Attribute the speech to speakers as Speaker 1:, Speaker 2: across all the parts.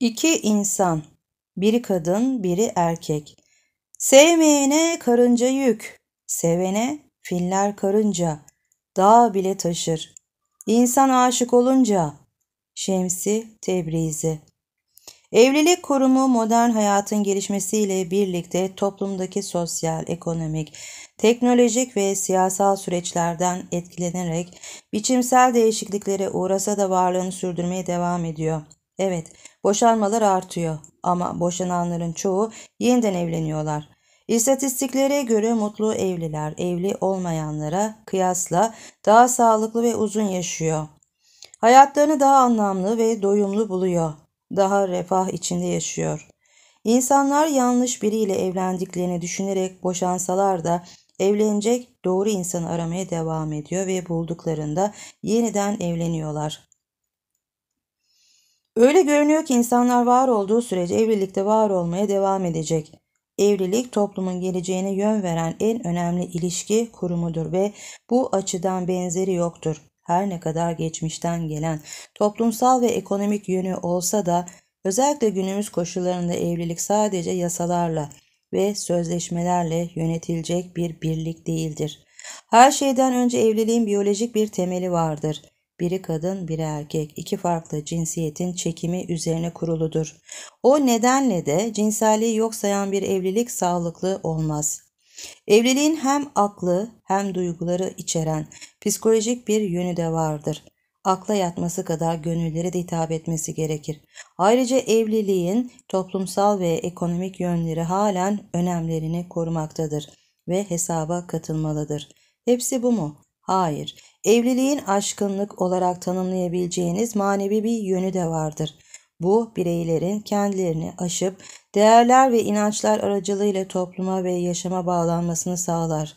Speaker 1: İki insan, biri kadın, biri erkek. Sevmeyene karınca yük, sevene filler karınca, dağ bile taşır. İnsan aşık olunca, Şemsi Tebrizi. Evlilik kurumu modern hayatın gelişmesiyle birlikte toplumdaki sosyal, ekonomik, teknolojik ve siyasal süreçlerden etkilenerek biçimsel değişikliklere uğrasa da varlığını sürdürmeye devam ediyor. Evet, boşanmalar artıyor ama boşananların çoğu yeniden evleniyorlar. İstatistiklere göre mutlu evliler evli olmayanlara kıyasla daha sağlıklı ve uzun yaşıyor. Hayatlarını daha anlamlı ve doyumlu buluyor. Daha refah içinde yaşıyor. İnsanlar yanlış biriyle evlendiklerini düşünerek boşansalar da evlenecek doğru insanı aramaya devam ediyor ve bulduklarında yeniden evleniyorlar. Öyle görünüyor ki insanlar var olduğu sürece evlilikte var olmaya devam edecek. Evlilik toplumun geleceğine yön veren en önemli ilişki kurumudur ve bu açıdan benzeri yoktur. Her ne kadar geçmişten gelen toplumsal ve ekonomik yönü olsa da özellikle günümüz koşullarında evlilik sadece yasalarla ve sözleşmelerle yönetilecek bir birlik değildir. Her şeyden önce evliliğin biyolojik bir temeli vardır. Biri kadın, biri erkek, iki farklı cinsiyetin çekimi üzerine kuruludur. O nedenle de cinselliği yok sayan bir evlilik sağlıklı olmaz. Evliliğin hem aklı hem duyguları içeren psikolojik bir yönü de vardır. Akla yatması kadar gönüllere de hitap etmesi gerekir. Ayrıca evliliğin toplumsal ve ekonomik yönleri halen önemlerini korumaktadır ve hesaba katılmalıdır. Hepsi bu mu? Hayır. Evliliğin aşkınlık olarak tanımlayabileceğiniz manevi bir yönü de vardır. Bu bireylerin kendilerini aşıp değerler ve inançlar aracılığıyla topluma ve yaşama bağlanmasını sağlar.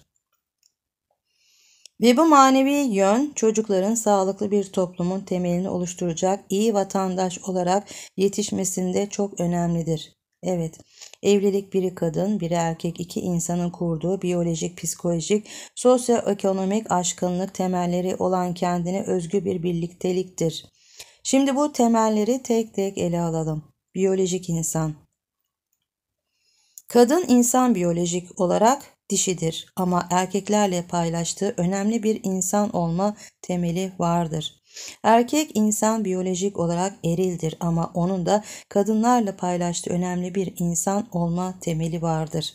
Speaker 1: Ve bu manevi yön çocukların sağlıklı bir toplumun temelini oluşturacak iyi vatandaş olarak yetişmesinde çok önemlidir. Evet, evlilik biri kadın, biri erkek, iki insanın kurduğu biyolojik, psikolojik, sosyoekonomik aşkınlık temelleri olan kendine özgü bir birlikteliktir. Şimdi bu temelleri tek tek ele alalım. Biyolojik insan. Kadın insan biyolojik olarak dişidir ama erkeklerle paylaştığı önemli bir insan olma temeli vardır. Erkek insan biyolojik olarak erildir ama onun da kadınlarla paylaştığı önemli bir insan olma temeli vardır.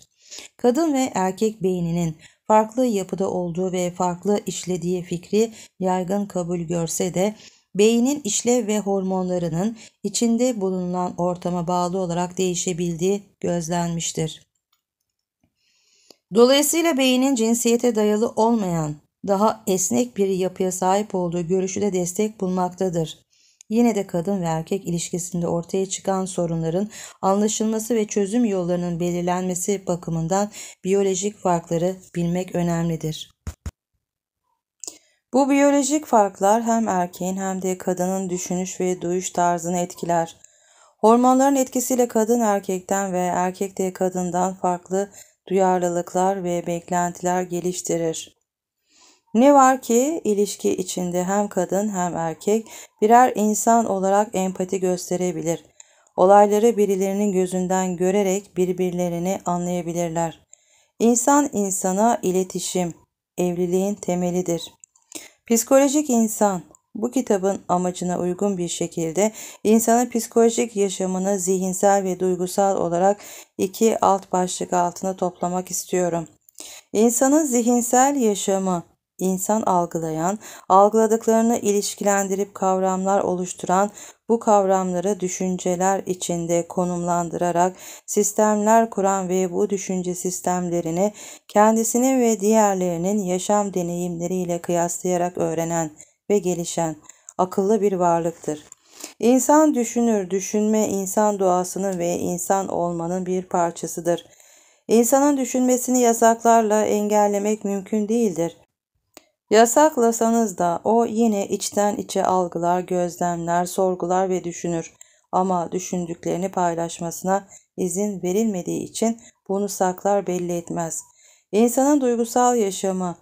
Speaker 1: Kadın ve erkek beyninin farklı yapıda olduğu ve farklı işlediği fikri yaygın kabul görse de beynin işlev ve hormonlarının içinde bulunan ortama bağlı olarak değişebildiği gözlenmiştir. Dolayısıyla beynin cinsiyete dayalı olmayan daha esnek bir yapıya sahip olduğu görüşü de destek bulmaktadır. Yine de kadın ve erkek ilişkisinde ortaya çıkan sorunların anlaşılması ve çözüm yollarının belirlenmesi bakımından biyolojik farkları bilmek önemlidir. Bu biyolojik farklar hem erkeğin hem de kadının düşünüş ve duyuş tarzını etkiler. Hormonların etkisiyle kadın erkekten ve erkek de kadından farklı duyarlılıklar ve beklentiler geliştirir. Ne var ki ilişki içinde hem kadın hem erkek birer insan olarak empati gösterebilir. Olayları birilerinin gözünden görerek birbirlerini anlayabilirler. İnsan insana iletişim, evliliğin temelidir. Psikolojik insan bu kitabın amacına uygun bir şekilde insanın psikolojik yaşamını zihinsel ve duygusal olarak iki alt başlık altına toplamak istiyorum. İnsanın zihinsel yaşamı insan algılayan, algıladıklarını ilişkilendirip kavramlar oluşturan, bu kavramları düşünceler içinde konumlandırarak sistemler kuran ve bu düşünce sistemlerini kendisinin ve diğerlerinin yaşam deneyimleriyle kıyaslayarak öğrenen ve gelişen akıllı bir varlıktır. İnsan düşünür, düşünme insan doğasının ve insan olmanın bir parçasıdır. İnsanın düşünmesini yasaklarla engellemek mümkün değildir. Yasaklasanız da o yine içten içe algılar, gözlemler, sorgular ve düşünür. Ama düşündüklerini paylaşmasına izin verilmediği için bunu saklar belli etmez. İnsanın duygusal yaşamı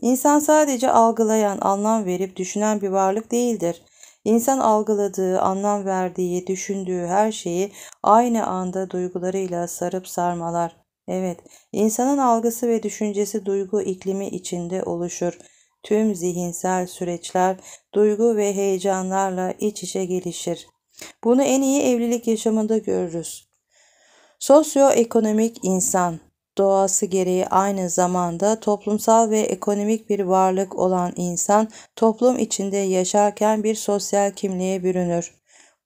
Speaker 1: İnsan sadece algılayan, anlam verip düşünen bir varlık değildir. İnsan algıladığı, anlam verdiği, düşündüğü her şeyi aynı anda duygularıyla sarıp sarmalar. Evet, insanın algısı ve düşüncesi duygu iklimi içinde oluşur. Tüm zihinsel süreçler duygu ve heyecanlarla iç içe gelişir. Bunu en iyi evlilik yaşamında görürüz. Sosyoekonomik insan doğası gereği aynı zamanda toplumsal ve ekonomik bir varlık olan insan toplum içinde yaşarken bir sosyal kimliğe bürünür.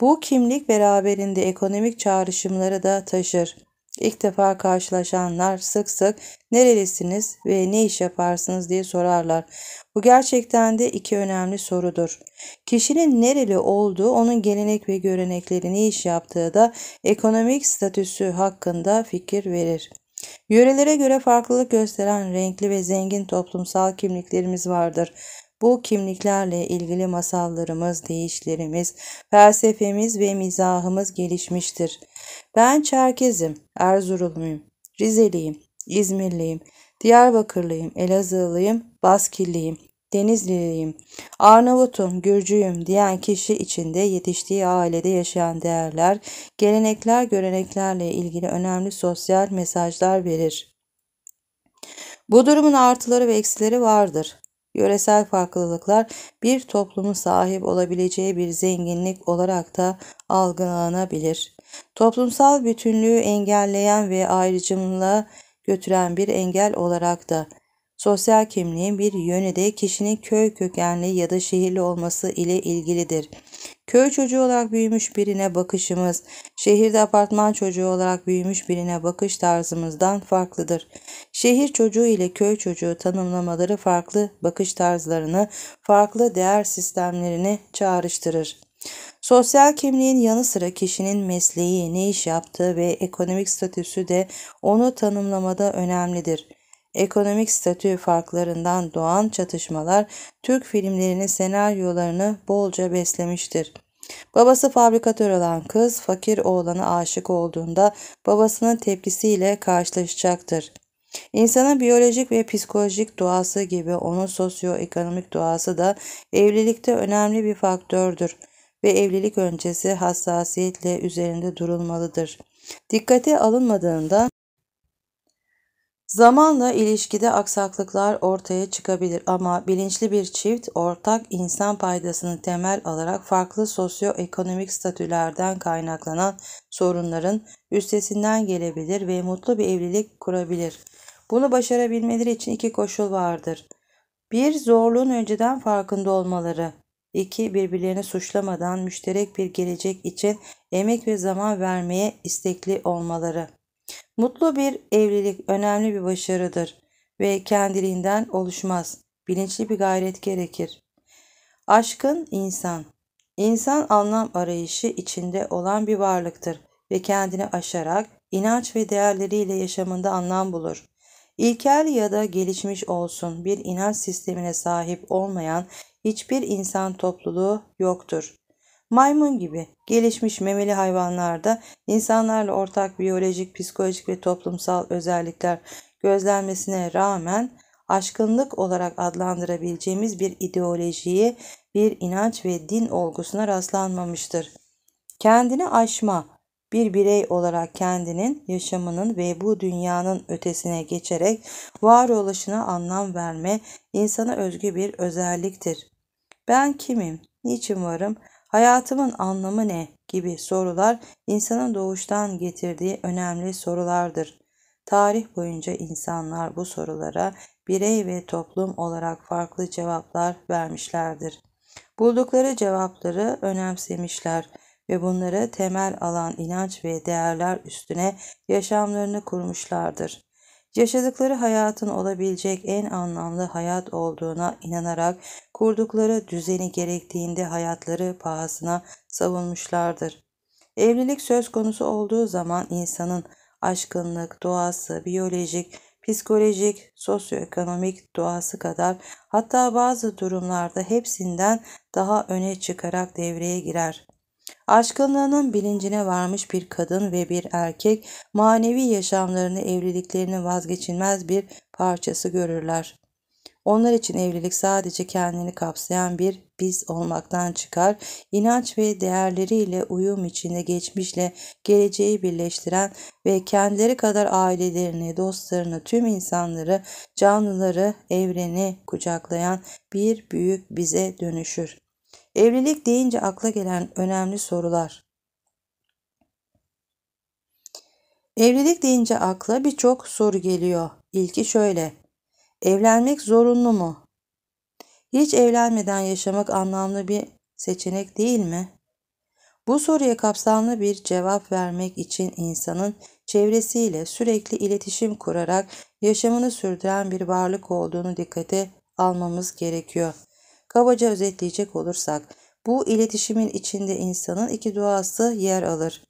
Speaker 1: Bu kimlik beraberinde ekonomik çağrışımları da taşır. İlk defa karşılaşanlar sık sık nerelisiniz ve ne iş yaparsınız diye sorarlar. Bu gerçekten de iki önemli sorudur. Kişinin nereli olduğu, onun gelenek ve görenekleri ne iş yaptığı da ekonomik statüsü hakkında fikir verir. Yörelere göre farklılık gösteren renkli ve zengin toplumsal kimliklerimiz vardır. Bu kimliklerle ilgili masallarımız, değişlerimiz, felsefemiz ve mizahımız gelişmiştir. Ben Çerkezim, Erzurumluyum, Rizeliyim, İzmirliyim, Diyarbakırlıyım, Elazığlıyım, Baskilliyim, Denizliyim, Arnavutum, Gürcüyüm diyen kişi içinde yetiştiği ailede yaşayan değerler, gelenekler, göreneklerle ilgili önemli sosyal mesajlar verir. Bu durumun artıları ve eksileri vardır. Yöresel farklılıklar bir toplumun sahip olabileceği bir zenginlik olarak da algılanabilir. Toplumsal bütünlüğü engelleyen ve ayrıcımla götüren bir engel olarak da sosyal kimliğin bir yönü de kişinin köy kökenli ya da şehirli olması ile ilgilidir. Köy çocuğu olarak büyümüş birine bakışımız, şehirde apartman çocuğu olarak büyümüş birine bakış tarzımızdan farklıdır. Şehir çocuğu ile köy çocuğu tanımlamaları farklı bakış tarzlarını, farklı değer sistemlerini çağrıştırır. Sosyal kimliğin yanı sıra kişinin mesleği, ne iş yaptığı ve ekonomik statüsü de onu tanımlamada önemlidir ekonomik statü farklarından doğan çatışmalar Türk filmlerinin senaryolarını bolca beslemiştir. Babası fabrikatör olan kız fakir oğlana aşık olduğunda babasının tepkisiyle karşılaşacaktır. İnsanın biyolojik ve psikolojik doğası gibi onun sosyoekonomik doğası da evlilikte önemli bir faktördür ve evlilik öncesi hassasiyetle üzerinde durulmalıdır. Dikkate alınmadığında Zamanla ilişkide aksaklıklar ortaya çıkabilir ama bilinçli bir çift ortak insan paydasını temel alarak farklı sosyoekonomik statülerden kaynaklanan sorunların üstesinden gelebilir ve mutlu bir evlilik kurabilir. Bunu başarabilmeleri için iki koşul vardır. Bir zorluğun önceden farkında olmaları. 2. Birbirlerini suçlamadan müşterek bir gelecek için emek ve zaman vermeye istekli olmaları. Mutlu bir evlilik önemli bir başarıdır ve kendiliğinden oluşmaz. Bilinçli bir gayret gerekir. Aşkın insan. İnsan anlam arayışı içinde olan bir varlıktır ve kendini aşarak inanç ve değerleriyle yaşamında anlam bulur. İlkel ya da gelişmiş olsun bir inanç sistemine sahip olmayan hiçbir insan topluluğu yoktur. Maymun gibi gelişmiş memeli hayvanlarda insanlarla ortak biyolojik, psikolojik ve toplumsal özellikler gözlenmesine rağmen aşkınlık olarak adlandırabileceğimiz bir ideolojiyi, bir inanç ve din olgusuna rastlanmamıştır. Kendini aşma, bir birey olarak kendinin, yaşamının ve bu dünyanın ötesine geçerek varoluşuna anlam verme insana özgü bir özelliktir. Ben kimim? Niçin varım? hayatımın anlamı ne gibi sorular insanın doğuştan getirdiği önemli sorulardır. Tarih boyunca insanlar bu sorulara birey ve toplum olarak farklı cevaplar vermişlerdir. Buldukları cevapları önemsemişler ve bunları temel alan inanç ve değerler üstüne yaşamlarını kurmuşlardır. Yaşadıkları hayatın olabilecek en anlamlı hayat olduğuna inanarak kurdukları düzeni gerektiğinde hayatları pahasına savunmuşlardır. Evlilik söz konusu olduğu zaman insanın aşkınlık, doğası, biyolojik, psikolojik, sosyoekonomik doğası kadar hatta bazı durumlarda hepsinden daha öne çıkarak devreye girer aşkınlığının bilincine varmış bir kadın ve bir erkek manevi yaşamlarını evliliklerinin vazgeçilmez bir parçası görürler. Onlar için evlilik sadece kendini kapsayan bir biz olmaktan çıkar, inanç ve değerleriyle uyum içinde geçmişle geleceği birleştiren ve kendileri kadar ailelerini, dostlarını, tüm insanları, canlıları, evreni kucaklayan bir büyük bize dönüşür. Evlilik deyince akla gelen önemli sorular. Evlilik deyince akla birçok soru geliyor. İlki şöyle. Evlenmek zorunlu mu? Hiç evlenmeden yaşamak anlamlı bir seçenek değil mi? Bu soruya kapsamlı bir cevap vermek için insanın çevresiyle sürekli iletişim kurarak yaşamını sürdüren bir varlık olduğunu dikkate almamız gerekiyor. Kabaca özetleyecek olursak bu iletişimin içinde insanın iki duası yer alır.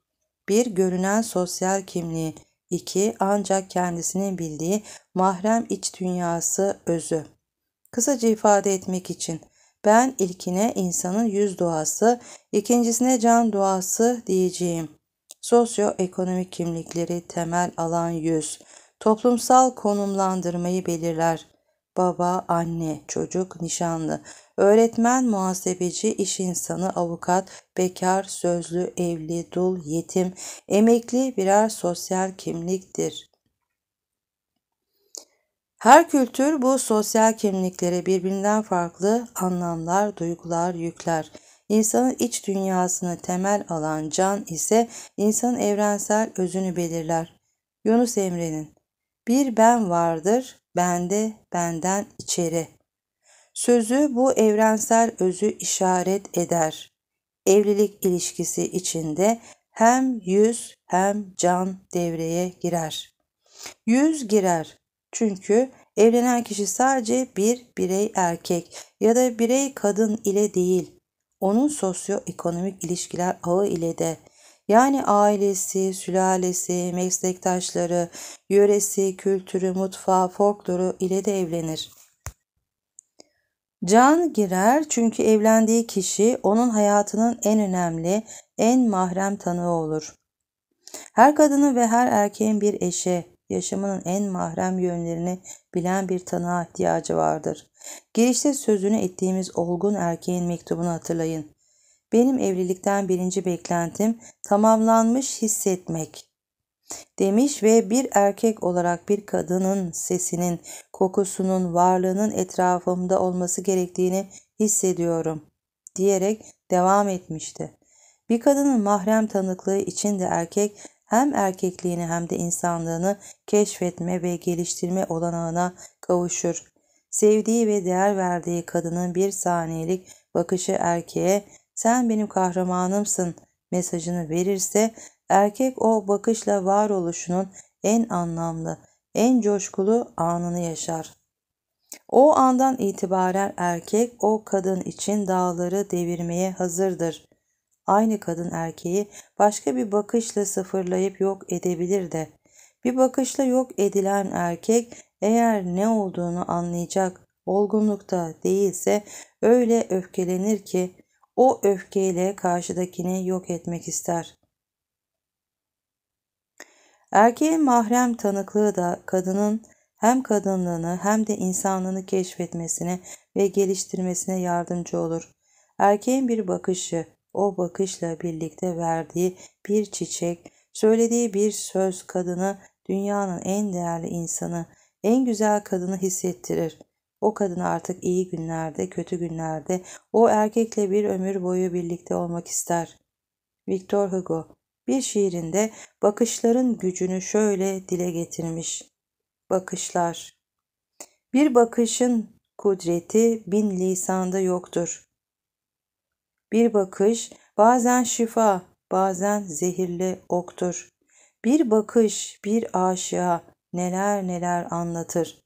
Speaker 1: Bir görünen sosyal kimliği, iki ancak kendisinin bildiği mahrem iç dünyası özü. Kısaca ifade etmek için ben ilkine insanın yüz duası, ikincisine can duası diyeceğim. Sosyoekonomik kimlikleri temel alan yüz, toplumsal konumlandırmayı belirler baba, anne, çocuk, nişanlı, öğretmen, muhasebeci, iş insanı, avukat, bekar, sözlü, evli, dul, yetim, emekli birer sosyal kimliktir. Her kültür bu sosyal kimliklere birbirinden farklı anlamlar, duygular yükler. İnsanın iç dünyasını temel alan can ise insanın evrensel özünü belirler. Yunus Emre'nin bir ben vardır, bende benden içeri. Sözü bu evrensel özü işaret eder. Evlilik ilişkisi içinde hem yüz hem can devreye girer. Yüz girer çünkü evlenen kişi sadece bir birey erkek ya da birey kadın ile değil, onun sosyoekonomik ilişkiler ağı ile de yani ailesi, sülalesi, meslektaşları, yöresi, kültürü, mutfağı, folkloru ile de evlenir. Can girer çünkü evlendiği kişi onun hayatının en önemli, en mahrem tanığı olur. Her kadının ve her erkeğin bir eşe, yaşamının en mahrem yönlerini bilen bir tanığa ihtiyacı vardır. Girişte sözünü ettiğimiz olgun erkeğin mektubunu hatırlayın. Benim evlilikten birinci beklentim tamamlanmış hissetmek demiş ve bir erkek olarak bir kadının sesinin, kokusunun, varlığının etrafımda olması gerektiğini hissediyorum diyerek devam etmişti. Bir kadının mahrem tanıklığı için de erkek hem erkekliğini hem de insanlığını keşfetme ve geliştirme olanağına kavuşur. Sevdiği ve değer verdiği kadının bir saniyelik bakışı erkeğe sen benim kahramanımsın mesajını verirse erkek o bakışla varoluşunun en anlamlı, en coşkulu anını yaşar. O andan itibaren erkek o kadın için dağları devirmeye hazırdır. Aynı kadın erkeği başka bir bakışla sıfırlayıp yok edebilir de. Bir bakışla yok edilen erkek eğer ne olduğunu anlayacak olgunlukta değilse öyle öfkelenir ki o öfkeyle karşıdakini yok etmek ister. Erkeğin mahrem tanıklığı da kadının hem kadınlığını hem de insanlığını keşfetmesine ve geliştirmesine yardımcı olur. Erkeğin bir bakışı, o bakışla birlikte verdiği bir çiçek, söylediği bir söz kadını dünyanın en değerli insanı, en güzel kadını hissettirir. O kadın artık iyi günlerde, kötü günlerde o erkekle bir ömür boyu birlikte olmak ister. Victor Hugo bir şiirinde bakışların gücünü şöyle dile getirmiş. Bakışlar Bir bakışın kudreti bin lisanda yoktur. Bir bakış bazen şifa, bazen zehirli oktur. Bir bakış bir aşığa neler neler anlatır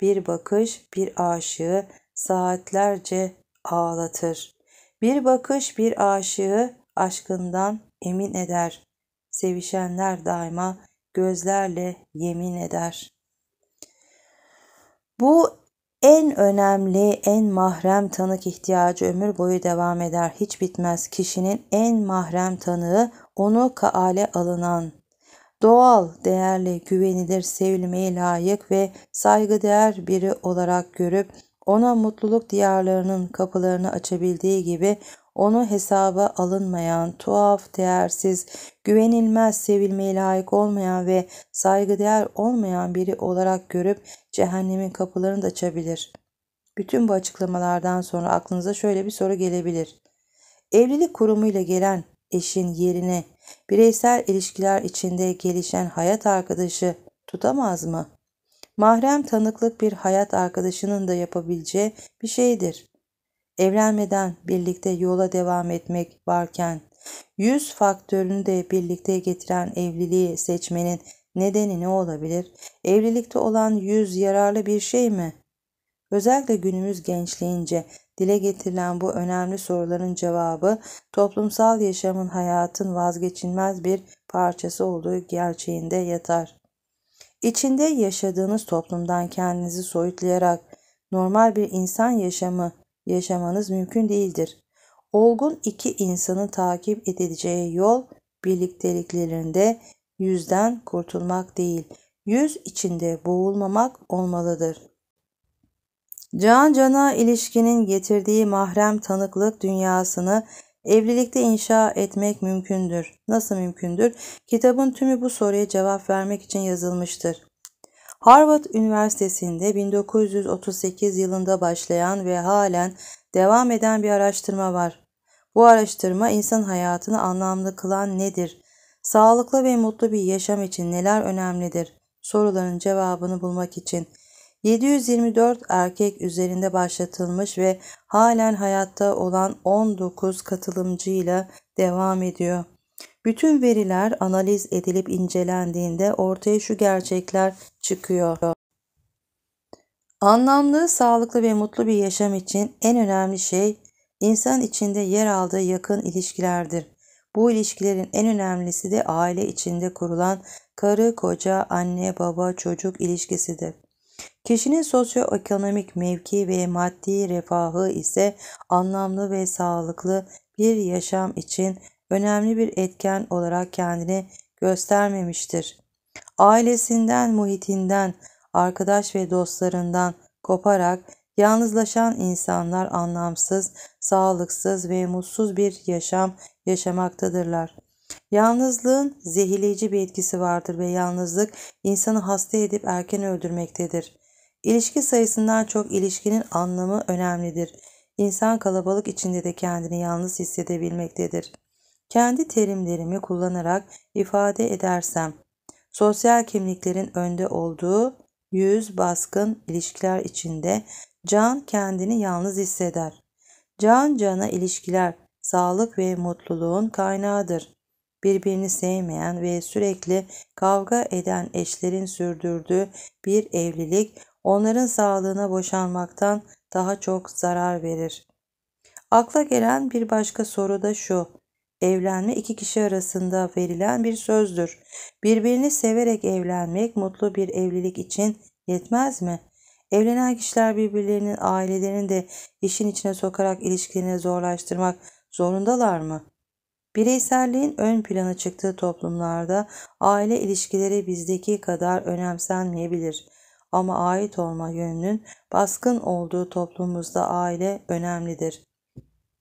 Speaker 1: bir bakış bir aşığı saatlerce ağlatır. Bir bakış bir aşığı aşkından emin eder. Sevişenler daima gözlerle yemin eder. Bu en önemli, en mahrem tanık ihtiyacı ömür boyu devam eder, hiç bitmez. Kişinin en mahrem tanığı onu kaale alınan, doğal, değerli, güvenilir, sevilmeye layık ve saygıdeğer biri olarak görüp ona mutluluk diyarlarının kapılarını açabildiği gibi onu hesaba alınmayan, tuhaf, değersiz, güvenilmez, sevilmeye layık olmayan ve saygıdeğer olmayan biri olarak görüp cehennemin kapılarını da açabilir. Bütün bu açıklamalardan sonra aklınıza şöyle bir soru gelebilir. Evlilik kurumuyla gelen eşin yerine bireysel ilişkiler içinde gelişen hayat arkadaşı tutamaz mı? Mahrem tanıklık bir hayat arkadaşının da yapabileceği bir şeydir. Evlenmeden birlikte yola devam etmek varken yüz faktörünü de birlikte getiren evliliği seçmenin nedeni ne olabilir? Evlilikte olan yüz yararlı bir şey mi? Özellikle günümüz gençliğince dile getirilen bu önemli soruların cevabı toplumsal yaşamın hayatın vazgeçilmez bir parçası olduğu gerçeğinde yatar. İçinde yaşadığınız toplumdan kendinizi soyutlayarak normal bir insan yaşamı yaşamanız mümkün değildir. Olgun iki insanın takip edileceği yol birlikteliklerinde yüzden kurtulmak değil, yüz içinde boğulmamak olmalıdır. Can cana ilişkinin getirdiği mahrem tanıklık dünyasını evlilikte inşa etmek mümkündür. Nasıl mümkündür? Kitabın tümü bu soruya cevap vermek için yazılmıştır. Harvard Üniversitesi'nde 1938 yılında başlayan ve halen devam eden bir araştırma var. Bu araştırma insan hayatını anlamlı kılan nedir? Sağlıklı ve mutlu bir yaşam için neler önemlidir? Soruların cevabını bulmak için 724 erkek üzerinde başlatılmış ve halen hayatta olan 19 katılımcıyla devam ediyor. Bütün veriler analiz edilip incelendiğinde ortaya şu gerçekler çıkıyor. Anlamlı, sağlıklı ve mutlu bir yaşam için en önemli şey insan içinde yer aldığı yakın ilişkilerdir. Bu ilişkilerin en önemlisi de aile içinde kurulan karı, koca, anne, baba, çocuk ilişkisidir. Kişinin sosyoekonomik mevki ve maddi refahı ise anlamlı ve sağlıklı bir yaşam için önemli bir etken olarak kendini göstermemiştir. Ailesinden, muhitinden, arkadaş ve dostlarından koparak yalnızlaşan insanlar anlamsız, sağlıksız ve mutsuz bir yaşam yaşamaktadırlar. Yalnızlığın zehirleyici bir etkisi vardır ve yalnızlık insanı hasta edip erken öldürmektedir. İlişki sayısından çok ilişkinin anlamı önemlidir. İnsan kalabalık içinde de kendini yalnız hissedebilmektedir. Kendi terimlerimi kullanarak ifade edersem, sosyal kimliklerin önde olduğu yüz baskın ilişkiler içinde can kendini yalnız hisseder. Can cana ilişkiler sağlık ve mutluluğun kaynağıdır. Birbirini sevmeyen ve sürekli kavga eden eşlerin sürdürdüğü bir evlilik onların sağlığına boşanmaktan daha çok zarar verir. Akla gelen bir başka soru da şu. Evlenme iki kişi arasında verilen bir sözdür. Birbirini severek evlenmek mutlu bir evlilik için yetmez mi? Evlenen kişiler birbirlerinin ailelerini de işin içine sokarak ilişkilerini zorlaştırmak zorundalar mı? Bireyselliğin ön plana çıktığı toplumlarda aile ilişkileri bizdeki kadar önemsenmeyebilir ama ait olma yönünün baskın olduğu toplumumuzda aile önemlidir.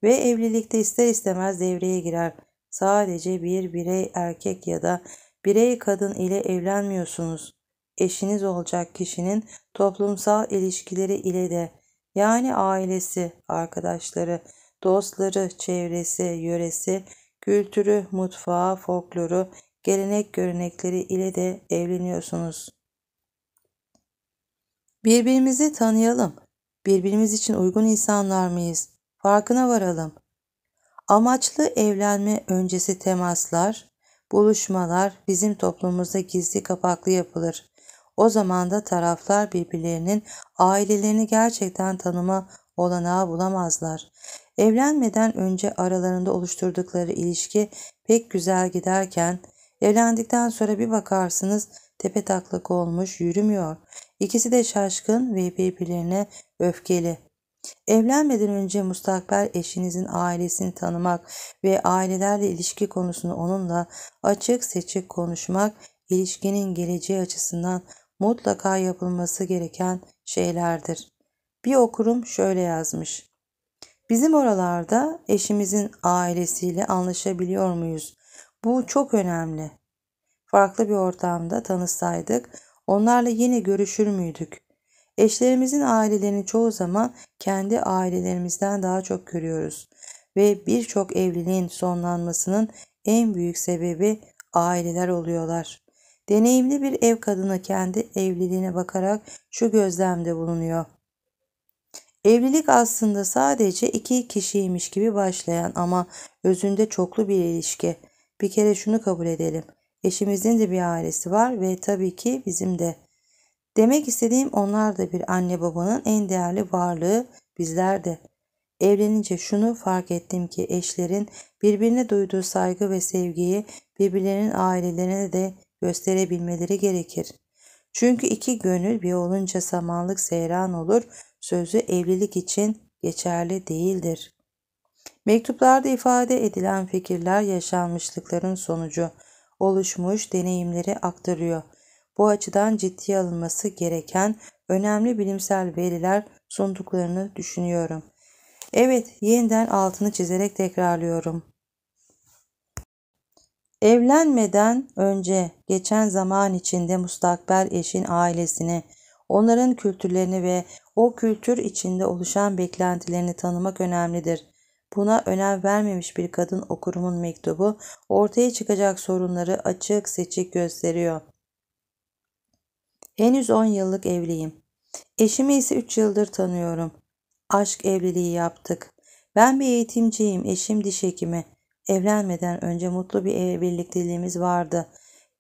Speaker 1: Ve evlilikte ister istemez devreye girer. Sadece bir birey erkek ya da birey kadın ile evlenmiyorsunuz. Eşiniz olacak kişinin toplumsal ilişkileri ile de yani ailesi, arkadaşları, dostları, çevresi, yöresi, kültürü, mutfağı, folkloru, gelenek görenekleri ile de evleniyorsunuz. Birbirimizi tanıyalım. Birbirimiz için uygun insanlar mıyız? Farkına varalım. Amaçlı evlenme öncesi temaslar, buluşmalar bizim toplumumuzda gizli kapaklı yapılır. O zaman da taraflar birbirlerinin ailelerini gerçekten tanıma olanağı bulamazlar. Evlenmeden önce aralarında oluşturdukları ilişki pek güzel giderken evlendikten sonra bir bakarsınız tepe taklak olmuş yürümüyor. İkisi de şaşkın ve birbirlerine öfkeli. Evlenmeden önce mustakbel eşinizin ailesini tanımak ve ailelerle ilişki konusunu onunla açık seçik konuşmak ilişkinin geleceği açısından mutlaka yapılması gereken şeylerdir. Bir okurum şöyle yazmış. Bizim oralarda eşimizin ailesiyle anlaşabiliyor muyuz? Bu çok önemli farklı bir ortamda tanışsaydık onlarla yine görüşür müydük? Eşlerimizin ailelerini çoğu zaman kendi ailelerimizden daha çok görüyoruz ve birçok evliliğin sonlanmasının en büyük sebebi aileler oluyorlar. Deneyimli bir ev kadını kendi evliliğine bakarak şu gözlemde bulunuyor. Evlilik aslında sadece iki kişiymiş gibi başlayan ama özünde çoklu bir ilişki. Bir kere şunu kabul edelim. Eşimizin de bir ailesi var ve tabii ki bizim de. Demek istediğim onlar da bir anne babanın en değerli varlığı bizler de. Evlenince şunu fark ettim ki eşlerin birbirine duyduğu saygı ve sevgiyi birbirlerinin ailelerine de gösterebilmeleri gerekir. Çünkü iki gönül bir olunca samanlık seyran olur sözü evlilik için geçerli değildir. Mektuplarda ifade edilen fikirler yaşanmışlıkların sonucu oluşmuş deneyimleri aktarıyor. Bu açıdan ciddiye alınması gereken önemli bilimsel veriler sunduklarını düşünüyorum. Evet, yeniden altını çizerek tekrarlıyorum. Evlenmeden önce geçen zaman içinde mustakbel eşin ailesini, onların kültürlerini ve o kültür içinde oluşan beklentilerini tanımak önemlidir. Buna önem vermemiş bir kadın okurumun mektubu ortaya çıkacak sorunları açık seçik gösteriyor. Henüz 10 yıllık evliyim. Eşimi ise 3 yıldır tanıyorum. Aşk evliliği yaptık. Ben bir eğitimciyim, eşim diş hekimi. Evlenmeden önce mutlu bir ev birlikteliğimiz vardı.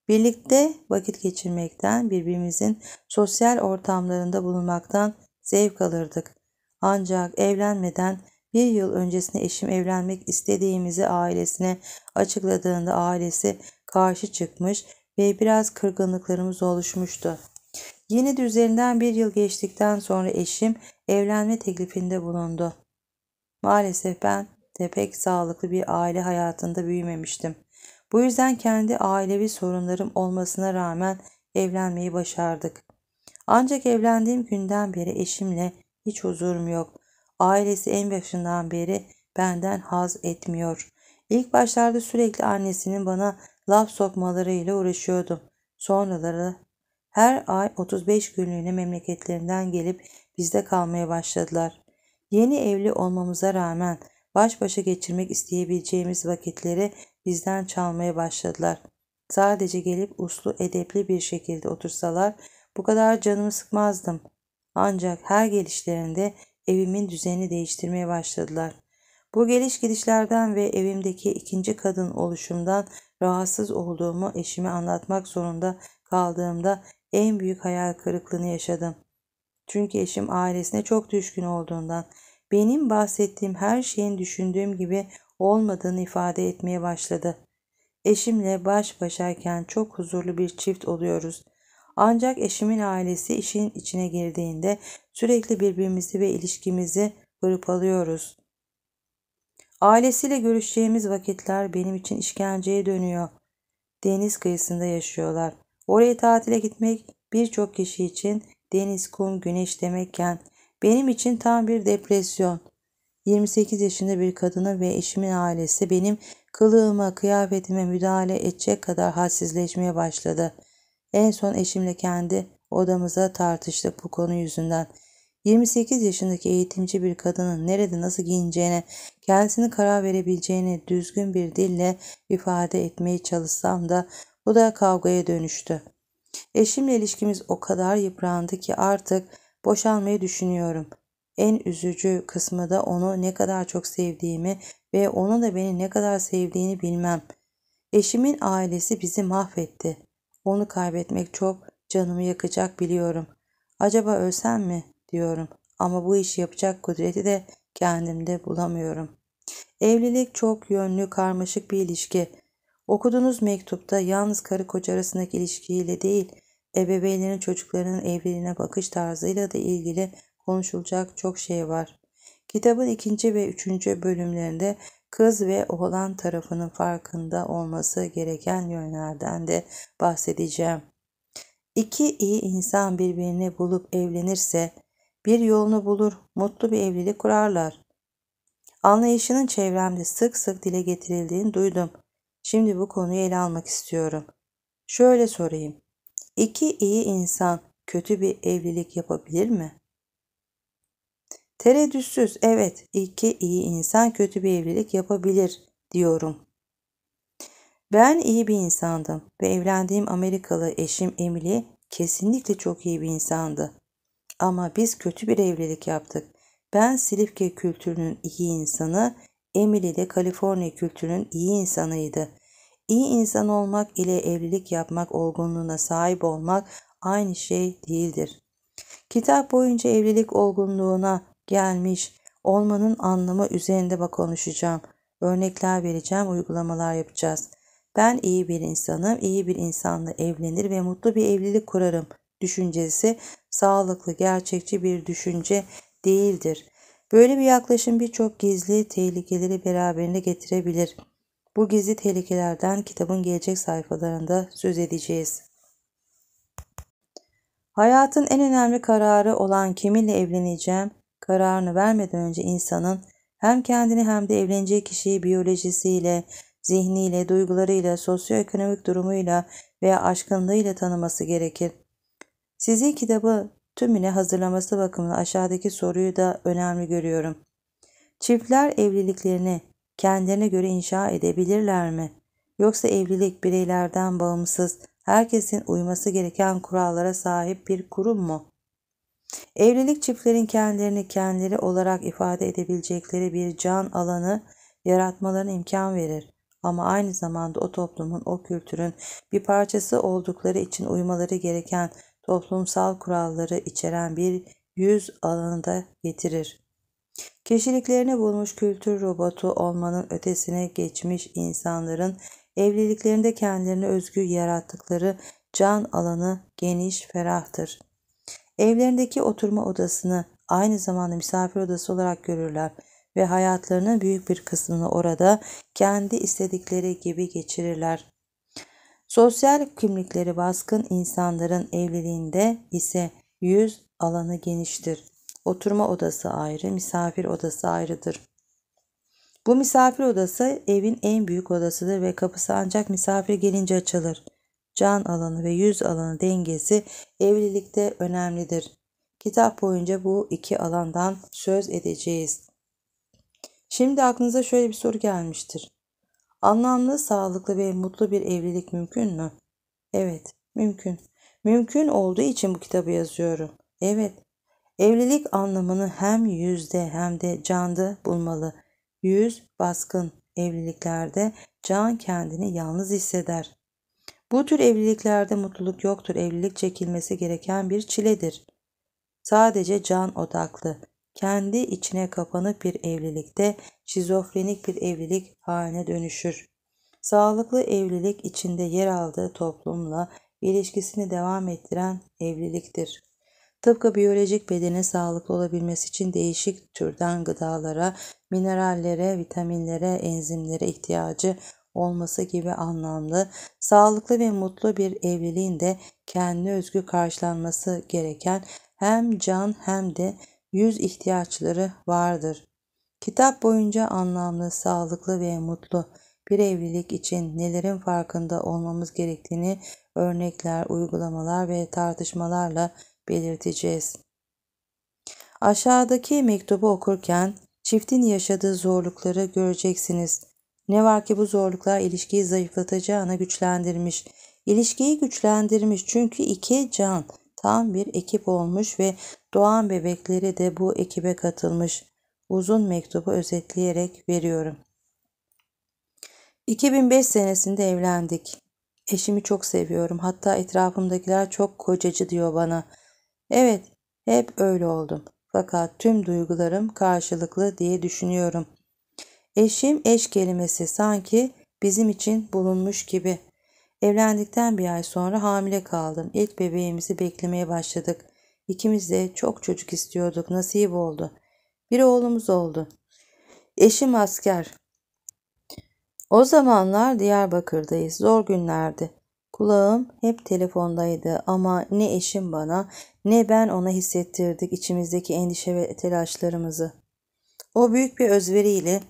Speaker 1: Birlikte vakit geçirmekten, birbirimizin sosyal ortamlarında bulunmaktan zevk alırdık. Ancak evlenmeden bir yıl öncesine eşim evlenmek istediğimizi ailesine açıkladığında ailesi karşı çıkmış ve biraz kırgınlıklarımız oluşmuştu. Yeni düzeninden bir yıl geçtikten sonra eşim evlenme teklifinde bulundu. Maalesef ben de pek sağlıklı bir aile hayatında büyümemiştim. Bu yüzden kendi ailevi sorunlarım olmasına rağmen evlenmeyi başardık. Ancak evlendiğim günden beri eşimle hiç huzurum yok. Ailesi en başından beri benden haz etmiyor. İlk başlarda sürekli annesinin bana laf sokmalarıyla uğraşıyordum. Sonraları her ay 35 günlüğüne memleketlerinden gelip bizde kalmaya başladılar. Yeni evli olmamıza rağmen baş başa geçirmek isteyebileceğimiz vakitleri bizden çalmaya başladılar. Sadece gelip uslu edepli bir şekilde otursalar bu kadar canımı sıkmazdım. Ancak her gelişlerinde evimin düzenini değiştirmeye başladılar. Bu geliş gidişlerden ve evimdeki ikinci kadın oluşumdan rahatsız olduğumu eşime anlatmak zorunda kaldığımda en büyük hayal kırıklığını yaşadım. Çünkü eşim ailesine çok düşkün olduğundan benim bahsettiğim her şeyin düşündüğüm gibi olmadığını ifade etmeye başladı. Eşimle baş başayken çok huzurlu bir çift oluyoruz. Ancak eşimin ailesi işin içine girdiğinde sürekli birbirimizi ve ilişkimizi görüp alıyoruz. Ailesiyle görüşeceğimiz vakitler benim için işkenceye dönüyor. Deniz kıyısında yaşıyorlar. Oraya tatile gitmek birçok kişi için deniz, kum, güneş demekken benim için tam bir depresyon. 28 yaşında bir kadının ve eşimin ailesi benim kılığıma, kıyafetime müdahale edecek kadar hassizleşmeye başladı. En son eşimle kendi odamıza tartıştık bu konu yüzünden. 28 yaşındaki eğitimci bir kadının nerede nasıl giyineceğine, kendisini karar verebileceğini düzgün bir dille ifade etmeye çalışsam da bu da kavgaya dönüştü. Eşimle ilişkimiz o kadar yıprandı ki artık boşanmayı düşünüyorum. En üzücü kısmı da onu ne kadar çok sevdiğimi ve onun da beni ne kadar sevdiğini bilmem. Eşimin ailesi bizi mahvetti. Onu kaybetmek çok canımı yakacak biliyorum. Acaba ölsem mi diyorum ama bu işi yapacak kudreti de kendimde bulamıyorum. Evlilik çok yönlü karmaşık bir ilişki. Okuduğunuz mektupta yalnız karı koca arasındaki ilişkiyle değil, ebeveynlerin çocuklarının evliliğine bakış tarzıyla da ilgili konuşulacak çok şey var. Kitabın ikinci ve üçüncü bölümlerinde Kız ve oğlan tarafının farkında olması gereken yönlerden de bahsedeceğim. İki iyi insan birbirini bulup evlenirse bir yolunu bulur, mutlu bir evlilik kurarlar. Anlayışının çevremde sık sık dile getirildiğini duydum. Şimdi bu konuyu ele almak istiyorum. Şöyle sorayım. İki iyi insan kötü bir evlilik yapabilir mi? Tereddütsüz evet iki iyi insan kötü bir evlilik yapabilir diyorum. Ben iyi bir insandım ve evlendiğim Amerikalı eşim Emily kesinlikle çok iyi bir insandı. Ama biz kötü bir evlilik yaptık. Ben Silifke kültürünün iyi insanı, Emily de Kaliforniya kültürünün iyi insanıydı. İyi insan olmak ile evlilik yapmak olgunluğuna sahip olmak aynı şey değildir. Kitap boyunca evlilik olgunluğuna gelmiş olmanın anlamı üzerinde bak konuşacağım. Örnekler vereceğim, uygulamalar yapacağız. Ben iyi bir insanım, iyi bir insanla evlenir ve mutlu bir evlilik kurarım düşüncesi sağlıklı, gerçekçi bir düşünce değildir. Böyle bir yaklaşım birçok gizli tehlikeleri beraberinde getirebilir. Bu gizli tehlikelerden kitabın gelecek sayfalarında söz edeceğiz. Hayatın en önemli kararı olan kiminle evleneceğim kararını vermeden önce insanın hem kendini hem de evleneceği kişiyi biyolojisiyle, zihniyle, duygularıyla, sosyoekonomik durumuyla veya aşkınlığıyla tanıması gerekir. Sizin kitabı tümüne hazırlaması bakımından aşağıdaki soruyu da önemli görüyorum. Çiftler evliliklerini kendilerine göre inşa edebilirler mi? Yoksa evlilik bireylerden bağımsız, herkesin uyması gereken kurallara sahip bir kurum mu? Evlilik çiftlerin kendilerini kendileri olarak ifade edebilecekleri bir can alanı yaratmalarına imkan verir. Ama aynı zamanda o toplumun, o kültürün bir parçası oldukları için uymaları gereken toplumsal kuralları içeren bir yüz alanı da getirir. Kişiliklerini bulmuş kültür robotu olmanın ötesine geçmiş insanların evliliklerinde kendilerine özgü yarattıkları can alanı geniş, ferahtır. Evlerindeki oturma odasını aynı zamanda misafir odası olarak görürler ve hayatlarının büyük bir kısmını orada kendi istedikleri gibi geçirirler. Sosyal kimlikleri baskın insanların evliliğinde ise yüz alanı geniştir. Oturma odası ayrı, misafir odası ayrıdır. Bu misafir odası evin en büyük odasıdır ve kapısı ancak misafir gelince açılır can alanı ve yüz alanı dengesi evlilikte önemlidir. Kitap boyunca bu iki alandan söz edeceğiz. Şimdi aklınıza şöyle bir soru gelmiştir. Anlamlı, sağlıklı ve mutlu bir evlilik mümkün mü? Evet, mümkün. Mümkün olduğu için bu kitabı yazıyorum. Evet, evlilik anlamını hem yüzde hem de canda bulmalı. Yüz baskın evliliklerde can kendini yalnız hisseder. Bu tür evliliklerde mutluluk yoktur. Evlilik çekilmesi gereken bir çiledir. Sadece can odaklı, kendi içine kapanık bir evlilikte şizofrenik bir evlilik haline dönüşür. Sağlıklı evlilik içinde yer aldığı toplumla ilişkisini devam ettiren evliliktir. Tıpkı biyolojik bedene sağlıklı olabilmesi için değişik türden gıdalara, minerallere, vitaminlere, enzimlere ihtiyacı olması gibi anlamlı, sağlıklı ve mutlu bir evliliğin de kendi özgü karşılanması gereken hem can hem de yüz ihtiyaçları vardır. Kitap boyunca anlamlı, sağlıklı ve mutlu bir evlilik için nelerin farkında olmamız gerektiğini örnekler, uygulamalar ve tartışmalarla belirteceğiz. Aşağıdaki mektubu okurken çiftin yaşadığı zorlukları göreceksiniz. Ne var ki bu zorluklar ilişkiyi zayıflatacağına güçlendirmiş. İlişkiyi güçlendirmiş çünkü iki can tam bir ekip olmuş ve doğan bebekleri de bu ekibe katılmış. Uzun mektubu özetleyerek veriyorum. 2005 senesinde evlendik. Eşimi çok seviyorum. Hatta etrafımdakiler çok kocacı diyor bana. Evet, hep öyle oldum. Fakat tüm duygularım karşılıklı diye düşünüyorum. Eşim eş kelimesi sanki bizim için bulunmuş gibi. Evlendikten bir ay sonra hamile kaldım. İlk bebeğimizi beklemeye başladık. İkimiz de çok çocuk istiyorduk. Nasip oldu. Bir oğlumuz oldu. Eşim asker. O zamanlar Diyarbakır'dayız. Zor günlerdi. Kulağım hep telefondaydı ama ne eşim bana ne ben ona hissettirdik içimizdeki endişe ve telaşlarımızı. O büyük bir özveriyle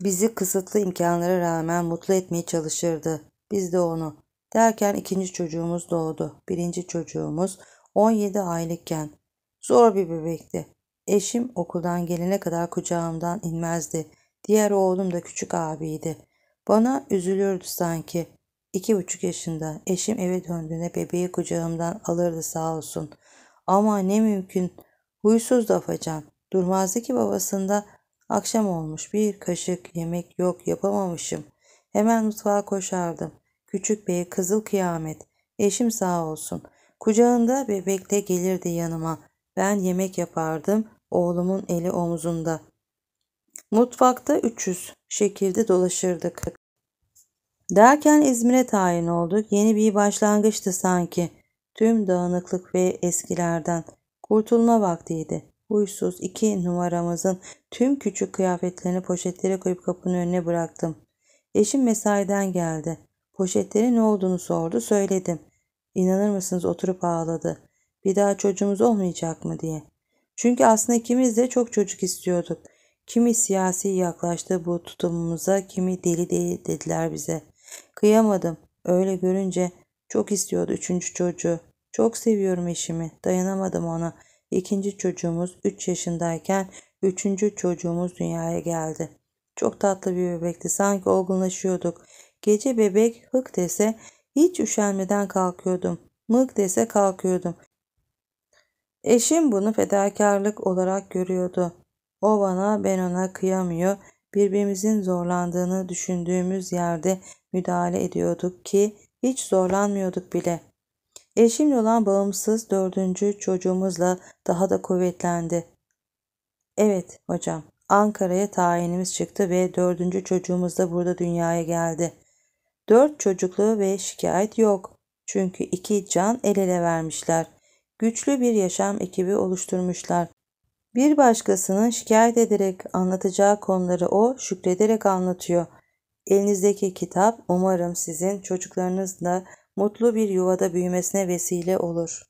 Speaker 1: Bizi kısıtlı imkanlara rağmen mutlu etmeye çalışırdı. Biz de onu. Derken ikinci çocuğumuz doğdu. Birinci çocuğumuz 17 aylıkken. Zor bir bebekti. Eşim okuldan gelene kadar kucağımdan inmezdi. Diğer oğlum da küçük abiydi. Bana üzülürdü sanki. İki buçuk yaşında eşim eve döndüğünde bebeği kucağımdan alırdı sağ olsun. Ama ne mümkün. Huysuz da afacan. Durmazdı ki babasında Akşam olmuş bir kaşık yemek yok yapamamışım. Hemen mutfağa koşardım. Küçük bey kızıl kıyamet. Eşim sağ olsun. Kucağında bebekle gelirdi yanıma. Ben yemek yapardım. Oğlumun eli omuzunda. Mutfakta 300 şekilde dolaşırdık. Derken İzmir'e tayin olduk. Yeni bir başlangıçtı sanki. Tüm dağınıklık ve eskilerden kurtulma vaktiydi. Huysuz iki numaramızın tüm küçük kıyafetlerini poşetlere koyup kapının önüne bıraktım. Eşim mesaiden geldi. Poşetlerin ne olduğunu sordu söyledim. İnanır mısınız oturup ağladı. Bir daha çocuğumuz olmayacak mı diye. Çünkü aslında ikimiz de çok çocuk istiyorduk. Kimi siyasi yaklaştı bu tutumumuza, kimi deli deli dediler bize. Kıyamadım. Öyle görünce çok istiyordu üçüncü çocuğu. Çok seviyorum eşimi. Dayanamadım ona. İkinci çocuğumuz 3 yaşındayken üçüncü çocuğumuz dünyaya geldi. Çok tatlı bir bebekti sanki olgunlaşıyorduk. Gece bebek hık dese hiç üşenmeden kalkıyordum. Mık dese kalkıyordum. Eşim bunu fedakarlık olarak görüyordu. O bana ben ona kıyamıyor. Birbirimizin zorlandığını düşündüğümüz yerde müdahale ediyorduk ki hiç zorlanmıyorduk bile. Eşimle olan bağımsız dördüncü çocuğumuzla daha da kuvvetlendi. Evet hocam, Ankara'ya tayinimiz çıktı ve dördüncü çocuğumuz da burada dünyaya geldi. Dört çocuklu ve şikayet yok. Çünkü iki can el ele vermişler. Güçlü bir yaşam ekibi oluşturmuşlar. Bir başkasının şikayet ederek anlatacağı konuları o şükrederek anlatıyor. Elinizdeki kitap umarım sizin çocuklarınızla mutlu bir yuvada büyümesine vesile olur.